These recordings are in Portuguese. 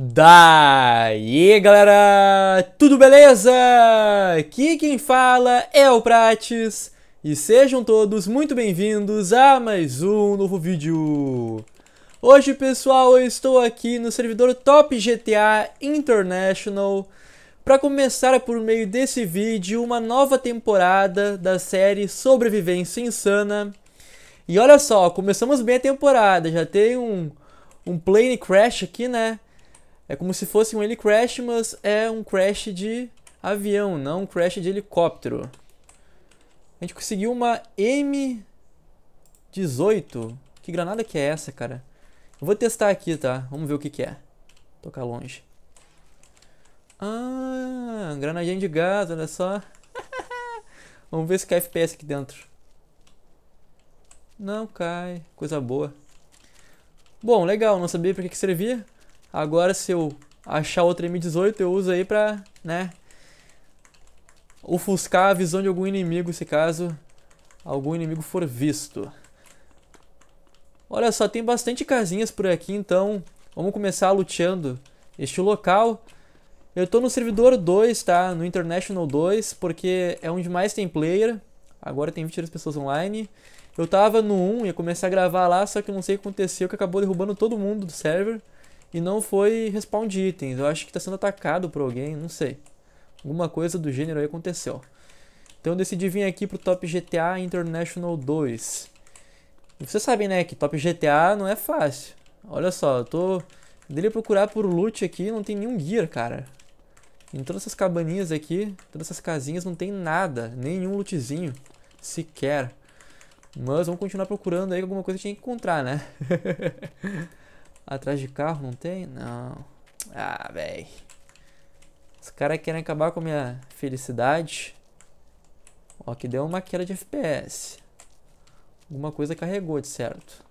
Daí galera, tudo beleza? Aqui quem fala é o Prates e sejam todos muito bem-vindos a mais um novo vídeo. Hoje pessoal, eu estou aqui no servidor Top GTA International para começar por meio desse vídeo uma nova temporada da série Sobrevivência Insana. E olha só, começamos bem a temporada, já tem um, um plane crash aqui né? É como se fosse um helicrash, mas é um crash de avião, não um crash de helicóptero. A gente conseguiu uma M18. Que granada que é essa, cara? Eu vou testar aqui, tá? Vamos ver o que que é. Tocar longe. Ah, granadinha de gás, olha só. Vamos ver se cai FPS aqui dentro. Não cai, coisa boa. Bom, legal, não sabia para que, que servia. Agora se eu achar outra M18, eu uso aí pra, né, ofuscar a visão de algum inimigo, se caso algum inimigo for visto. Olha só, tem bastante casinhas por aqui, então vamos começar luteando este local. Eu tô no servidor 2, tá? No International 2, porque é onde mais tem player. Agora tem 23 pessoas online. Eu tava no 1, ia começar a gravar lá, só que não sei o que aconteceu, que acabou derrubando todo mundo do server e não foi respawn de itens. Eu acho que está sendo atacado por alguém, não sei. Alguma coisa do gênero aí aconteceu. Então eu decidi vir aqui pro Top GTA International 2. E vocês sabem, né, que Top GTA não é fácil. Olha só, eu tô... Dele procurar por loot aqui, não tem nenhum gear, cara. Em todas essas cabaninhas aqui, todas essas casinhas, não tem nada. Nenhum lootzinho. Sequer. Mas vamos continuar procurando aí alguma coisa que a gente que encontrar, né? Atrás de carro não tem? Não. Ah, velho. Os caras querem acabar com a minha felicidade. Ó, que deu uma queda de FPS. Alguma coisa carregou, de certo.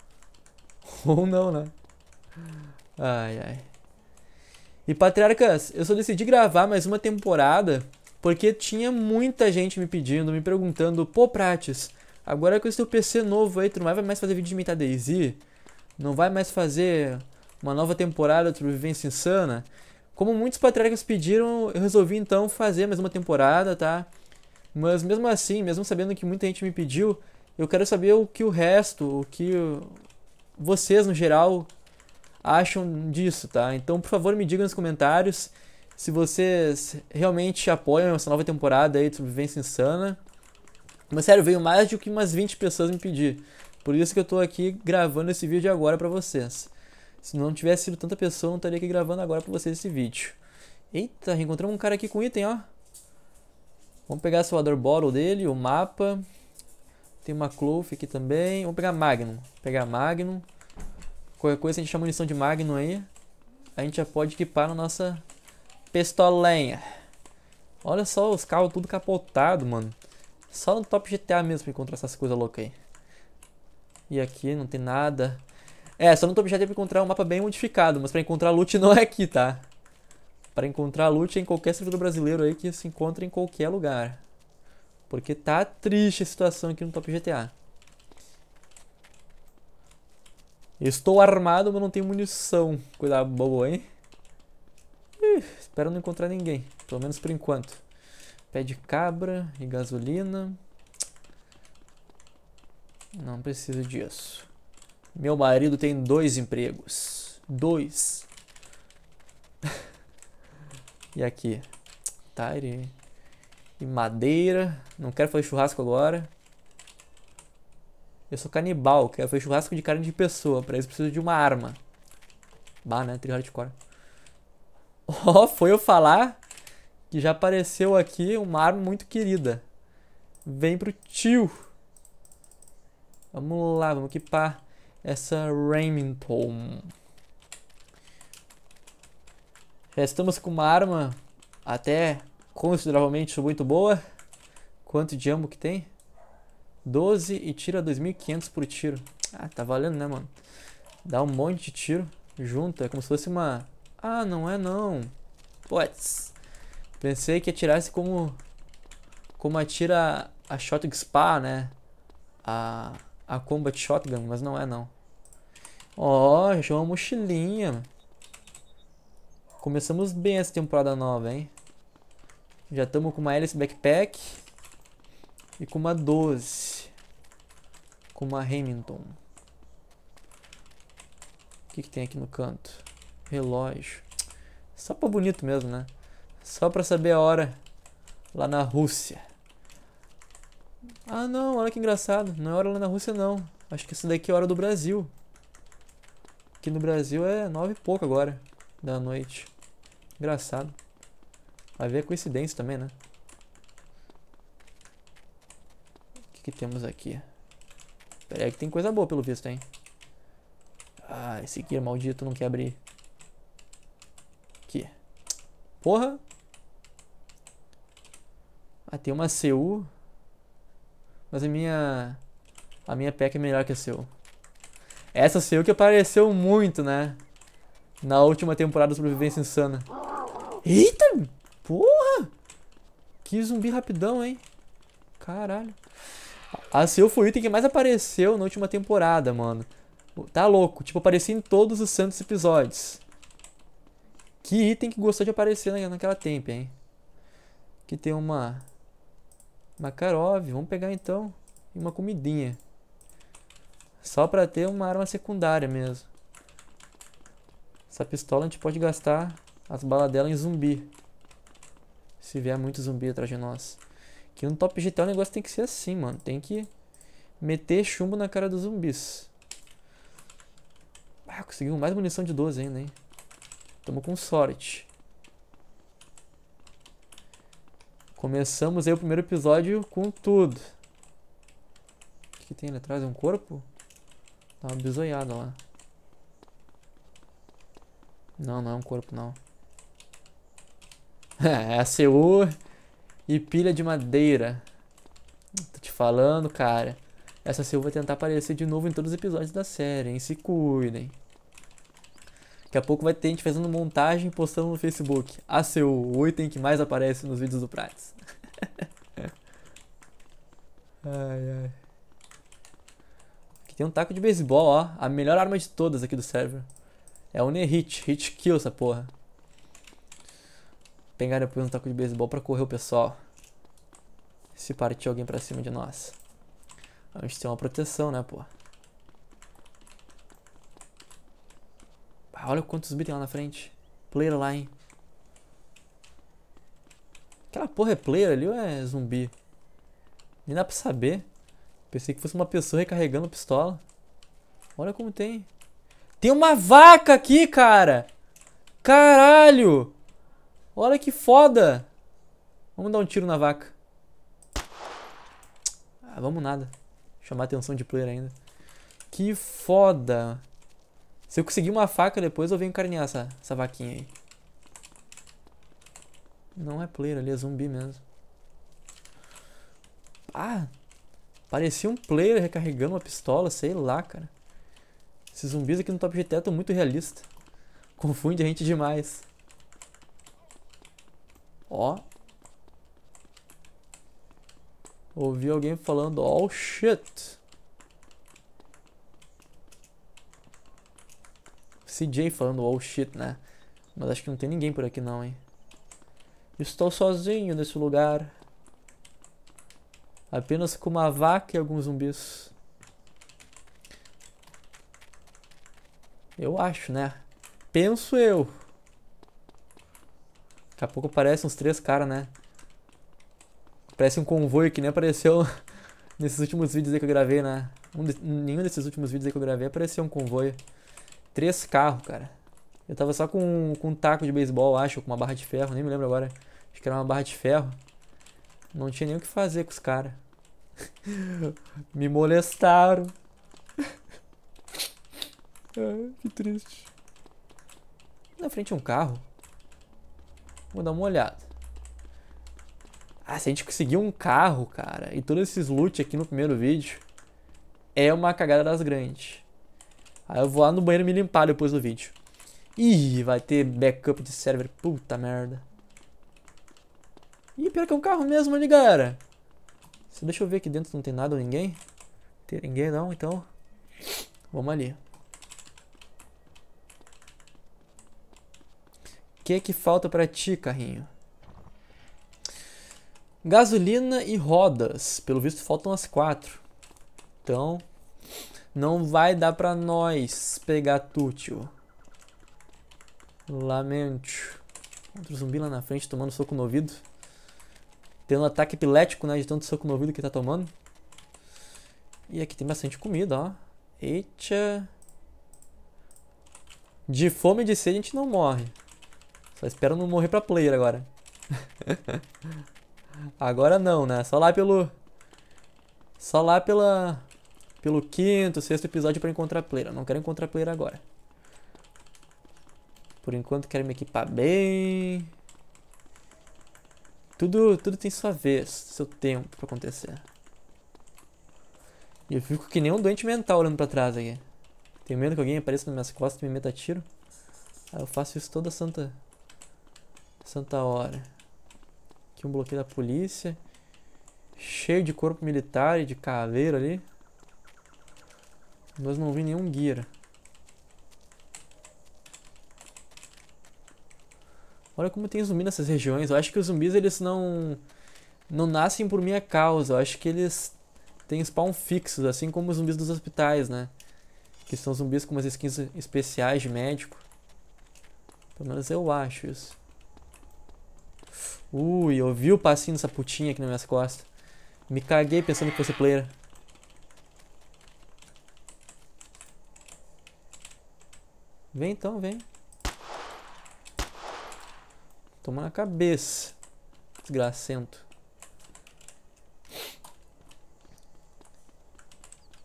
Ou não, né? Ai, ai. E Patriarcas, eu só decidi gravar mais uma temporada porque tinha muita gente me pedindo, me perguntando, pô Prates, agora com esse teu PC novo aí, tu não vai mais fazer vídeo de imitar Daisy? não vai mais fazer uma nova temporada de Sobrevivência Insana. Como muitos patriarcas pediram, eu resolvi então fazer mais uma temporada, tá? Mas mesmo assim, mesmo sabendo que muita gente me pediu, eu quero saber o que o resto, o que vocês no geral acham disso, tá? Então, por favor, me digam nos comentários se vocês realmente apoiam essa nova temporada aí de Sobrevivência Insana. Mas sério, veio mais do que umas 20 pessoas me pedir. Por isso que eu estou aqui gravando esse vídeo agora para vocês. Se não tivesse sido tanta pessoa, eu não estaria aqui gravando agora para vocês esse vídeo. Eita, encontramos um cara aqui com item, ó. Vamos pegar a Salvador Bottle dele, o mapa. Tem uma Cloth aqui também. Vamos pegar Magnum. Pegar Magnum. Qualquer coisa, a gente chama munição de Magnum aí. A gente já pode equipar na nossa pistolinha. Olha só os carros tudo capotado, mano. Só no Top GTA mesmo pra encontrar essas coisas loucas aí. E aqui não tem nada. É, só não tô objetivo pra encontrar um mapa bem modificado, mas pra encontrar loot não é aqui, tá? Pra encontrar loot é em qualquer servidor brasileiro aí que se encontra em qualquer lugar. Porque tá triste a situação aqui no Top GTA. Estou armado, mas não tenho munição. cuidado bobo hein? Ih, espero não encontrar ninguém. Pelo menos por enquanto. Pé de cabra e gasolina. Não preciso disso. Meu marido tem dois empregos. Dois. e aqui? Tire. Tá, e madeira. Não quero fazer churrasco agora. Eu sou canibal. Quero fazer churrasco de carne de pessoa. Pra isso preciso de uma arma. Bah, né? Tri hardcore. Ó, oh, foi eu falar que já apareceu aqui uma arma muito querida. Vem pro tio. Vamos lá, vamos equipar essa Remington. Já estamos com uma arma até consideravelmente muito boa. Quanto de ammo que tem? 12 e tira 2.500 por tiro. Ah, tá valendo, né, mano? Dá um monte de tiro junto. É como se fosse uma... Ah, não é não. Puts. Pensei que atirasse como... Como atira a Shotgun Spa, né? A a Combat Shotgun, mas não é não. Ó, oh, já é uma mochilinha. Começamos bem essa temporada nova, hein? Já estamos com uma Alice Backpack e com uma 12. Com uma Hamilton. O que, que tem aqui no canto? Relógio. Só pra bonito mesmo, né? Só pra saber a hora lá na Rússia. Ah não, olha que engraçado. Não é hora lá na Rússia não. Acho que isso daqui é hora do Brasil. Aqui no Brasil é nove e pouco agora da noite. Engraçado. Vai ver a coincidência também, né? O que, que temos aqui? Pera aí que tem coisa boa pelo visto, hein? Ah, esse aqui é maldito, não quer abrir. Aqui. Porra! Ah, tem uma CU. Mas a minha... A minha pec é melhor que a seu. Essa seu que apareceu muito, né? Na última temporada do Sobrevivência Insana. Eita! Porra! Que zumbi rapidão, hein? Caralho. A seu foi o item que mais apareceu na última temporada, mano. Tá louco. Tipo, aparecia em todos os santos episódios. Que item que gostou de aparecer naquela temp, hein? Aqui tem uma Makarov, vamos pegar então uma comidinha. Só pra ter uma arma secundária mesmo. Essa pistola a gente pode gastar as balas dela em zumbi. Se vier muito zumbi atrás de nós. Que no Top GTA o negócio tem que ser assim, mano. Tem que meter chumbo na cara dos zumbis. Ah, conseguimos mais munição de 12 ainda, hein? Tamo com sorte. Começamos aí o primeiro episódio com tudo. O que, tem ali atrás? É um corpo? Tá uma bisonhada lá. Não, não é um corpo, não. é a é e pilha de madeira. Tô te falando, cara. Essa CU vai tentar aparecer de novo em todos os episódios da série, hein? Se cuidem. Daqui a pouco vai ter gente fazendo montagem e postando no Facebook. A seu, o item que mais aparece nos vídeos do Prates. ai, ai. Aqui tem um taco de beisebol, ó. A melhor arma de todas aqui do server. É o Nehit. Hit kill essa porra. pegar depois um taco de beisebol pra correr o pessoal. Se partir alguém pra cima de nós. A gente tem uma proteção, né, porra. Ah, olha quantos zumbis tem lá na frente. Player lá, hein? Aquela porra é player ali ou é zumbi? Nem dá pra saber. Pensei que fosse uma pessoa recarregando pistola. Olha como tem. Tem uma vaca aqui, cara! Caralho! Olha que foda! Vamos dar um tiro na vaca. Ah, vamos nada. Chamar atenção de player ainda. Que foda! Se eu conseguir uma faca depois, eu venho carnear essa, essa vaquinha aí. Não é player ali, é zumbi mesmo. Ah! Parecia um player recarregando uma pistola, sei lá, cara. Esses zumbis aqui no Top GT são muito realistas. Confunde a gente demais. Ó. Ouvi alguém falando, oh shit. CJ falando oh shit, né? Mas acho que não tem ninguém por aqui não, hein? Estou sozinho nesse lugar. Apenas com uma vaca e alguns zumbis. Eu acho, né? Penso eu. Daqui a pouco aparecem uns três caras, né? Parece um convoi que nem apareceu nesses últimos vídeos aí que eu gravei, né? Um de... nenhum desses últimos vídeos aí que eu gravei apareceu um convoi. Três carros, cara. Eu tava só com, com um taco de beisebol, acho, com uma barra de ferro, nem me lembro agora. Acho que era uma barra de ferro. Não tinha nem o que fazer com os caras. me molestaram. Ai, que triste. Na frente é um carro. Vou dar uma olhada. Ah, se a gente conseguir um carro, cara, e todos esses loot aqui no primeiro vídeo, é uma cagada das grandes. Aí eu vou lá no banheiro me limpar depois do vídeo. Ih, vai ter backup de server. Puta merda. Ih, pior que é um carro mesmo ali, galera. Só deixa eu ver aqui dentro, não tem nada ou ninguém. Não tem ninguém não, então. Vamos ali. O que é que falta pra ti, carrinho? Gasolina e rodas. Pelo visto faltam as quatro. Então, não vai dar pra nós pegar Tútil. Lamento. Outro zumbi lá na frente tomando soco no ouvido. Tendo um ataque epilético, né? De tanto soco no ouvido que tá tomando. E aqui tem bastante comida, ó. Eita. De fome e de sede a gente não morre. Só espero não morrer pra player agora. agora não, né? Só lá pelo... Só lá pela pelo quinto, sexto episódio para encontrar player. Eu não quero encontrar player agora. Por enquanto quero me equipar bem. Tudo, tudo tem sua vez, seu tempo para acontecer. E eu fico que nem um doente mental olhando para trás aqui. Tenho medo que alguém apareça nas minhas costas e me meta tiro. Aí ah, eu faço isso toda santa santa hora. Aqui um bloqueio da polícia. Cheio de corpo militar e de caveiro ali. Mas não vi nenhum gear. Olha como tem zumbi nessas regiões. Eu acho que os zumbis eles não não nascem por minha causa. Eu acho que eles têm spawn fixos, assim como os zumbis dos hospitais, né? Que são zumbis com umas skins especiais de médico. Pelo menos eu acho isso. Ui, eu vi o passinho dessa putinha aqui nas minhas costas. Me caguei pensando que fosse player. Vem então, vem. Toma na cabeça. Desgracento.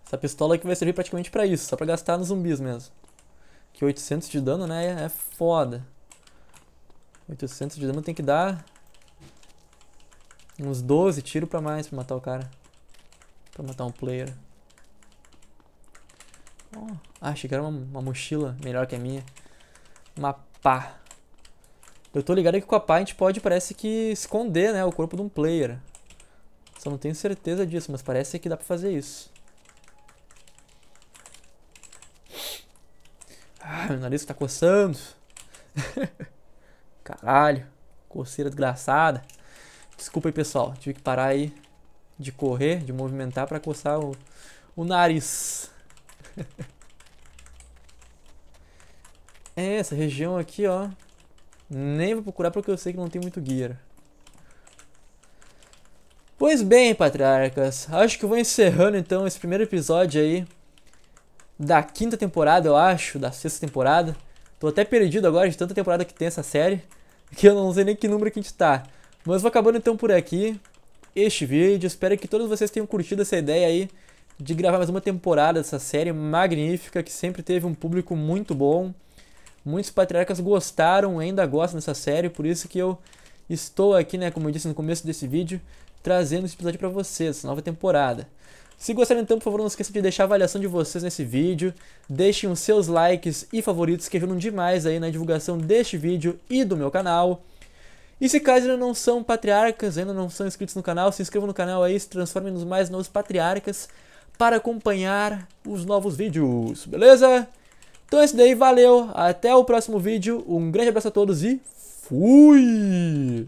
Essa pistola aqui vai servir praticamente pra isso. Só pra gastar nos zumbis mesmo. Que 800 de dano, né? É foda. 800 de dano tem que dar... Uns 12 tiros pra mais pra matar o cara. Pra matar um player. Oh, achei que era uma, uma, mochila melhor que a minha. Uma pá. Eu tô ligado que com a pá a gente pode, parece que, esconder né, o corpo de um player. Só não tenho certeza disso, mas parece que dá pra fazer isso. Ah, meu nariz tá coçando. Caralho. Coceira desgraçada. Desculpa aí, pessoal. Tive que parar aí de correr, de movimentar pra coçar o, o nariz. é, essa região aqui, ó. Nem vou procurar porque eu sei que não tem muito gear. Pois bem, patriarcas. Acho que vou encerrando então esse primeiro episódio aí. Da quinta temporada, eu acho. Da sexta temporada. Tô até perdido agora de tanta temporada que tem essa série. Que eu não sei nem que número que a gente tá. Mas vou acabando então por aqui este vídeo. Espero que todos vocês tenham curtido essa ideia aí de gravar mais uma temporada dessa série magnífica, que sempre teve um público muito bom. Muitos patriarcas gostaram, ainda gostam dessa série, por isso que eu estou aqui, né, como eu disse no começo desse vídeo, trazendo esse episódio para vocês, nova temporada. Se gostaram então, por favor, não esqueça de deixar a avaliação de vocês nesse vídeo, deixem os seus likes e favoritos que ajudam demais aí na divulgação deste vídeo e do meu canal. E se caso ainda não são patriarcas, ainda não são inscritos no canal, se inscrevam no canal aí, se transformem nos mais novos patriarcas para acompanhar os novos vídeos, beleza? Então é isso daí, valeu, até o próximo vídeo, um grande abraço a todos e fui!